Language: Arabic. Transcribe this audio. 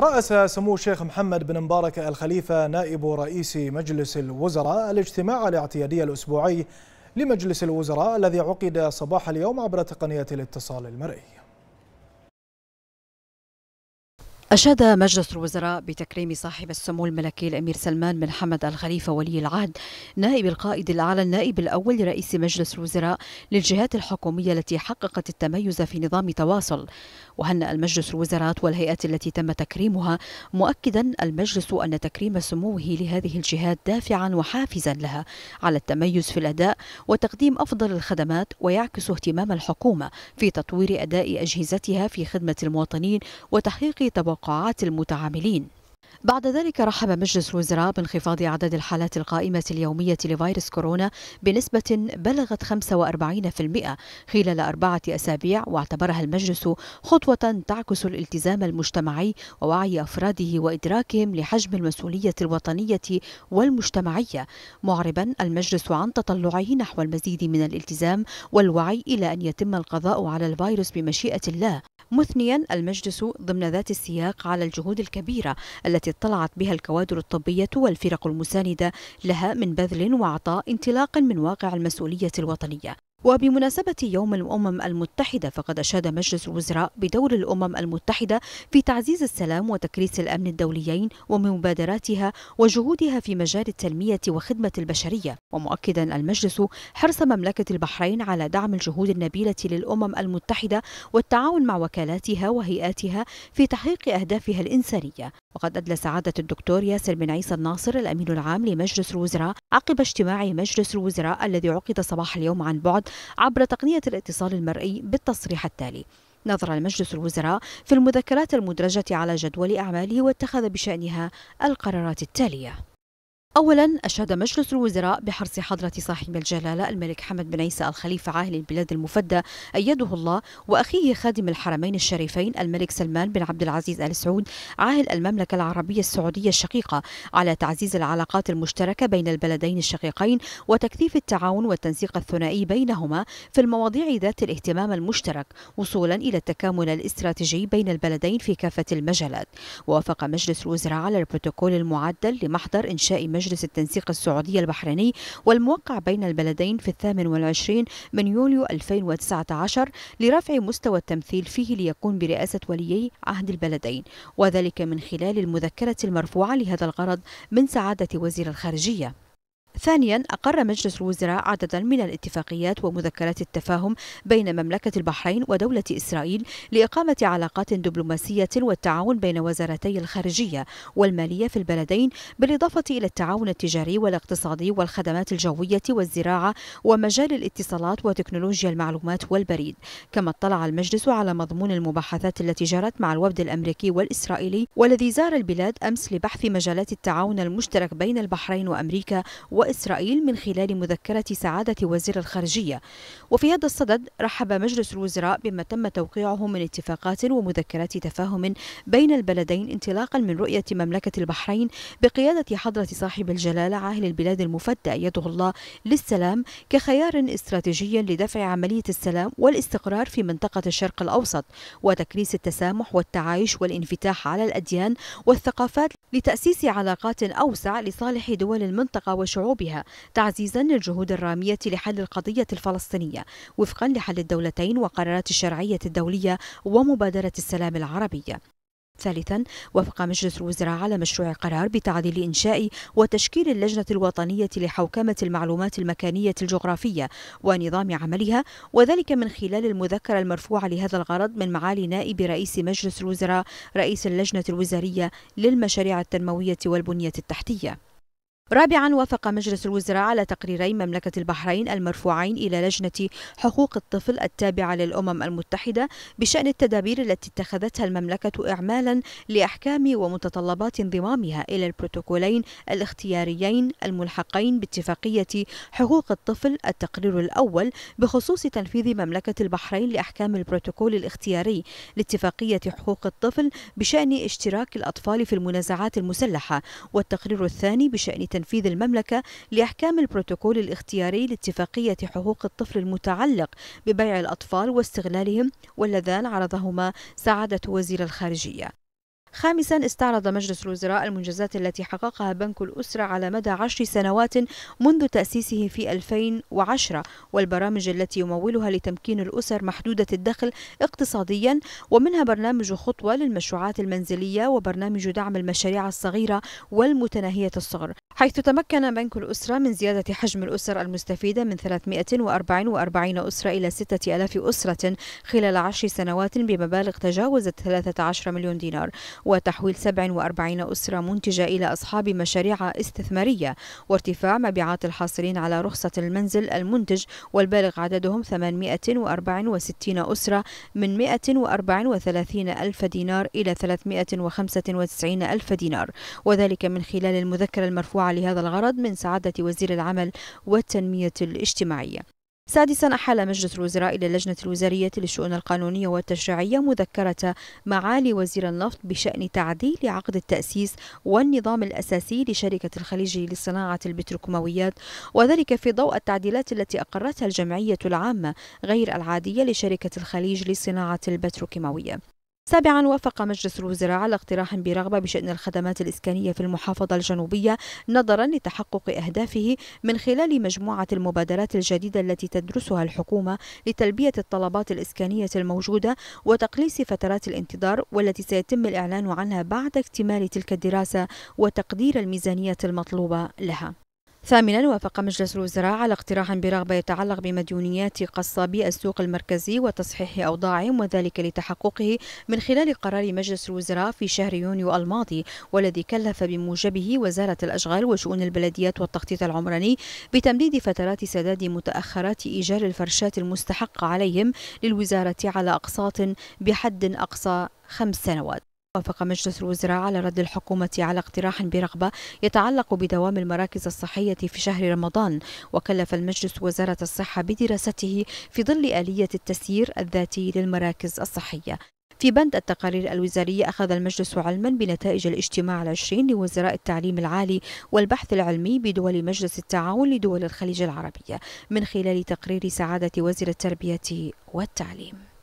رأس سمو الشيخ محمد بن مبارك الخليفة نائب رئيس مجلس الوزراء الاجتماع الاعتيادي الأسبوعي لمجلس الوزراء الذي عقد صباح اليوم عبر تقنية الاتصال المرئي أشاد مجلس الوزراء بتكريم صاحب السمو الملكي الأمير سلمان بن حمد الخليفة ولي العهد نائب القائد الأعلى النائب الأول لرئيس مجلس الوزراء للجهات الحكومية التي حققت التميز في نظام تواصل وهنأ المجلس الوزراء والهيئات التي تم تكريمها مؤكدا المجلس أن تكريم سموه لهذه الجهات دافعا وحافزا لها على التميز في الأداء وتقديم أفضل الخدمات ويعكس اهتمام الحكومة في تطوير أداء أجهزتها في خدمة المواطنين وتحقيق تبع توقعات المتعاملين بعد ذلك رحب مجلس الوزراء بانخفاض عدد الحالات القائمة اليومية لفيروس كورونا بنسبة بلغت 45% خلال أربعة أسابيع واعتبرها المجلس خطوة تعكس الالتزام المجتمعي ووعي أفراده وإدراكهم لحجم المسؤولية الوطنية والمجتمعية معربا المجلس عن تطلعه نحو المزيد من الالتزام والوعي إلى أن يتم القضاء على الفيروس بمشيئة الله مثنيا المجلس ضمن ذات السياق على الجهود الكبيرة التي اطلعت بها الكوادر الطبية والفرق المساندة لها من بذل وعطاء انطلاقا من واقع المسؤولية الوطنية وبمناسبة يوم الأمم المتحدة فقد أشاد مجلس الوزراء بدور الأمم المتحدة في تعزيز السلام وتكريس الأمن الدوليين ومبادراتها وجهودها في مجال التنمية وخدمة البشرية ومؤكدا المجلس حرص مملكة البحرين على دعم الجهود النبيلة للأمم المتحدة والتعاون مع وكالاتها وهيئاتها في تحقيق أهدافها الإنسانية وقد أدلى سعادة الدكتور ياسر بن عيسى الناصر الأمين العام لمجلس الوزراء عقب اجتماع مجلس الوزراء الذي عقد صباح اليوم عن بعد عبر تقنية الاتصال المرئي بالتصريح التالي نظر المجلس الوزراء في المذكرات المدرجة على جدول أعماله واتخذ بشأنها القرارات التالية أولا أشاد مجلس الوزراء بحرص حضرة صاحب الجلالة الملك حمد بن عيسى الخليفة عاهل البلاد المفدى أيده الله وأخيه خادم الحرمين الشريفين الملك سلمان بن عبد العزيز آل سعود عاهل المملكة العربية السعودية الشقيقة على تعزيز العلاقات المشتركة بين البلدين الشقيقين وتكثيف التعاون والتنسيق الثنائي بينهما في المواضيع ذات الاهتمام المشترك وصولا إلى التكامل الاستراتيجي بين البلدين في كافة المجالات ووافق مجلس الوزراء على البروتوكول المعدل لمحضر إنشاء مجلس مجلس التنسيق السعودي البحريني والموقع بين البلدين في الثامن والعشرين من يوليو 2019 لرفع مستوى التمثيل فيه ليكون برئاسة وليي عهد البلدين وذلك من خلال المذكرة المرفوعة لهذا الغرض من سعادة وزير الخارجية ثانيا أقر مجلس الوزراء عددا من الاتفاقيات ومذكرات التفاهم بين مملكة البحرين ودولة إسرائيل لإقامة علاقات دبلوماسية والتعاون بين وزارتي الخارجية والمالية في البلدين بالإضافة إلى التعاون التجاري والاقتصادي والخدمات الجوية والزراعة ومجال الاتصالات وتكنولوجيا المعلومات والبريد كما اطلع المجلس على مضمون المباحثات التي جرت مع الوفد الأمريكي والإسرائيلي والذي زار البلاد أمس لبحث مجالات التعاون المشترك بين البحرين وأمريكا و وإسرائيل من خلال مذكرة سعادة وزير الخارجية وفي هذا الصدد رحب مجلس الوزراء بما تم توقيعه من اتفاقات ومذكرات تفاهم بين البلدين انطلاقا من رؤية مملكة البحرين بقيادة حضرة صاحب الجلالة عاهل البلاد المفدى يده الله للسلام كخيار استراتيجي لدفع عملية السلام والاستقرار في منطقة الشرق الأوسط وتكريس التسامح والتعايش والانفتاح على الأديان والثقافات لتأسيس علاقات أوسع لصالح دول المنطقة وشعوب بها تعزيزا للجهود الرامية لحل القضية الفلسطينية وفقا لحل الدولتين وقرارات الشرعية الدولية ومبادرة السلام العربية ثالثا وافق مجلس الوزراء على مشروع قرار بتعديل إنشاء وتشكيل اللجنة الوطنية لحوكمة المعلومات المكانية الجغرافية ونظام عملها وذلك من خلال المذكرة المرفوعة لهذا الغرض من معالي نائب رئيس مجلس الوزراء رئيس اللجنة الوزارية للمشاريع التنموية والبنية التحتية رابعا وافق مجلس الوزراء على تقريري مملكة البحرين المرفوعين إلى لجنة حقوق الطفل التابعة للأمم المتحدة بشأن التدابير التي اتخذتها المملكة إعمالا لأحكام ومتطلبات انضمامها إلى البروتوكولين الاختياريين الملحقين باتفاقية حقوق الطفل التقرير الأول بخصوص تنفيذ مملكة البحرين لأحكام البروتوكول الاختياري لاتفاقية حقوق الطفل بشأن اشتراك الأطفال في المنازعات المسلحة والتقرير الثاني بشأن تنفيذ المملكة لأحكام البروتوكول الاختياري لاتفاقية حقوق الطفل المتعلق ببيع الأطفال واستغلالهم واللذان عرضهما سعادة وزير الخارجية خامسا استعرض مجلس الوزراء المنجزات التي حققها بنك الأسرة على مدى عشر سنوات منذ تأسيسه في 2010 والبرامج التي يمولها لتمكين الأسر محدودة الدخل اقتصاديا ومنها برنامج خطوة للمشروعات المنزلية وبرنامج دعم المشاريع الصغيرة والمتناهية الصغر حيث تمكن بنك الأسرة من زيادة حجم الأسر المستفيدة من 344 أسرة إلى 6000 أسرة خلال عشر سنوات بمبالغ تجاوزت 13 مليون دينار وتحويل 47 أسرة منتجة إلى أصحاب مشاريع استثمارية وارتفاع مبيعات الحاصلين على رخصة المنزل المنتج والبالغ عددهم 864 أسرة من 134 ألف دينار إلى 395 ألف دينار وذلك من خلال المذكرة المرفوعة لهذا الغرض من سعادة وزير العمل والتنمية الاجتماعية سادسا أحال مجلس الوزراء إلى اللجنة الوزارية للشؤون القانونية والتشريعية مذكرة معالي وزير النفط بشأن تعديل عقد التأسيس والنظام الأساسي لشركة الخليج لصناعة البتروكيماويات وذلك في ضوء التعديلات التي أقرتها الجمعية العامة غير العادية لشركة الخليج لصناعة البتروكيماويات سابعا وافق مجلس الوزراء على اقتراح برغبة بشأن الخدمات الإسكانية في المحافظة الجنوبية نظرا لتحقق أهدافه من خلال مجموعة المبادرات الجديدة التي تدرسها الحكومة لتلبية الطلبات الإسكانية الموجودة وتقليص فترات الانتظار والتي سيتم الإعلان عنها بعد اكتمال تلك الدراسة وتقدير الميزانية المطلوبة لها ثامنا وافق مجلس الوزراء على اقتراح برغبة يتعلق بمديونيات قصابي السوق المركزي وتصحيح أوضاعهم وذلك لتحققه من خلال قرار مجلس الوزراء في شهر يونيو الماضي والذي كلف بموجبه وزارة الأشغال وشؤون البلديات والتخطيط العمراني بتمديد فترات سداد متأخرات إيجار الفرشات المستحقة عليهم للوزارة على أقساط بحد أقصى خمس سنوات وافق مجلس الوزراء على رد الحكومة على اقتراح برغبة يتعلق بدوام المراكز الصحية في شهر رمضان وكلف المجلس وزارة الصحة بدراسته في ظل آلية التسيير الذاتي للمراكز الصحية في بند التقارير الوزارية أخذ المجلس علما بنتائج الاجتماع العشرين لوزراء التعليم العالي والبحث العلمي بدول مجلس التعاون لدول الخليج العربية من خلال تقرير سعادة وزير التربية والتعليم